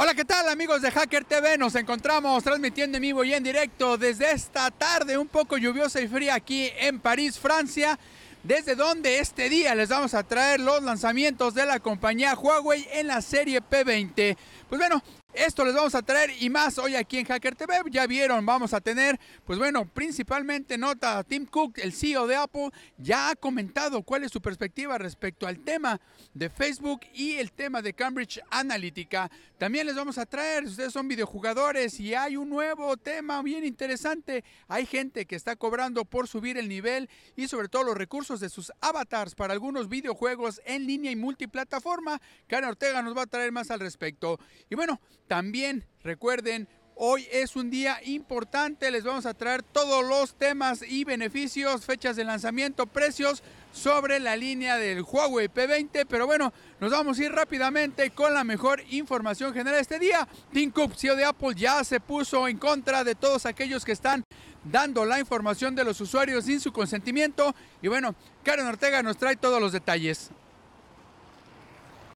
Hola, ¿qué tal amigos de Hacker TV? Nos encontramos transmitiendo en vivo y en directo desde esta tarde un poco lluviosa y fría aquí en París, Francia, desde donde este día les vamos a traer los lanzamientos de la compañía Huawei en la serie P20. Pues bueno, esto les vamos a traer y más hoy aquí en Hacker TV. Ya vieron, vamos a tener, pues bueno, principalmente nota. Tim Cook, el CEO de Apple, ya ha comentado cuál es su perspectiva respecto al tema de Facebook y el tema de Cambridge Analytica. También les vamos a traer, si ustedes son videojugadores y hay un nuevo tema bien interesante. Hay gente que está cobrando por subir el nivel y sobre todo los recursos de sus avatars para algunos videojuegos en línea y multiplataforma. Karen Ortega nos va a traer más al respecto. Y bueno, también recuerden, hoy es un día importante, les vamos a traer todos los temas y beneficios, fechas de lanzamiento, precios sobre la línea del Huawei P20, pero bueno, nos vamos a ir rápidamente con la mejor información general de este día. Tim Cook, CEO de Apple, ya se puso en contra de todos aquellos que están dando la información de los usuarios sin su consentimiento y bueno, Karen Ortega nos trae todos los detalles.